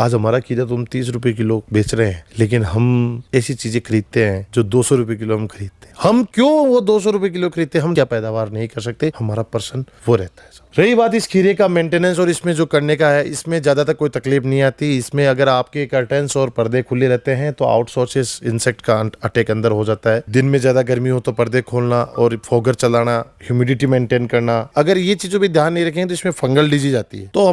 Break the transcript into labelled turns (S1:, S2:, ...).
S1: आज हमारा कीड़ा तो हम तीस रुपए किलो बेच रहे हैं लेकिन हम ऐसी चीजें खरीदते हैं जो दो सौ रुपए किलो हम खरीदते हैं हम क्यों वो दो सौ रुपए किलो खरीदते हैं हम क्या पैदावार नहीं कर सकते हमारा पर्सन वो रहता है रही बात इस खीरे का मेंटेनेंस और इसमें जो करने का है इसमें ज़्यादातर कोई तकलीफ नहीं आती इसमें अगर आपके कर्टेंस और पर्दे खुले रहते हैं तो आउटसोर्सेस इंसेक्ट का अं- अटैक अंदर हो जाता है दिन में ज़्यादा गर्मी हो तो पर्दे खोलना और फोगर चलाना ह्यूमिडिटी मेंटेन करना अगर ये चीज़ों पर ध्यान नहीं रखें तो इसमें फंगल डिजीज आती है तो